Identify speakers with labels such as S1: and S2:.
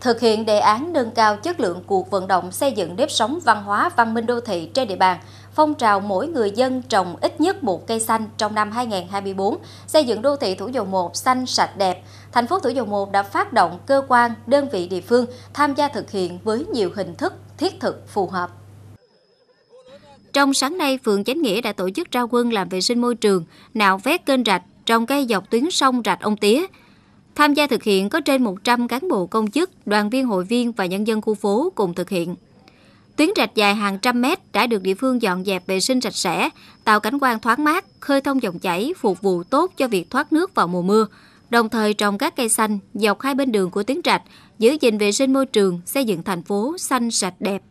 S1: Thực hiện đề án nâng cao chất lượng cuộc vận động xây dựng nếp sống văn hóa văn minh đô thị trên địa bàn, phong trào mỗi người dân trồng ít nhất một cây xanh trong năm 2024, xây dựng đô thị Thủ Dầu Một xanh sạch đẹp, thành phố Thủ Dầu Một đã phát động cơ quan, đơn vị địa phương tham gia thực hiện với nhiều hình thức thiết thực phù hợp. Trong sáng nay, phường Chánh Nghĩa đã tổ chức ra quân làm vệ sinh môi trường, nạo vét kênh rạch, trồng cây dọc tuyến sông rạch Ông Tía, Tham gia thực hiện có trên 100 cán bộ công chức, đoàn viên hội viên và nhân dân khu phố cùng thực hiện. Tuyến rạch dài hàng trăm mét đã được địa phương dọn dẹp vệ sinh sạch sẽ, tạo cảnh quan thoáng mát, khơi thông dòng chảy, phục vụ tốt cho việc thoát nước vào mùa mưa. Đồng thời trồng các cây xanh dọc hai bên đường của tuyến rạch, giữ gìn vệ sinh môi trường, xây dựng thành phố xanh sạch đẹp.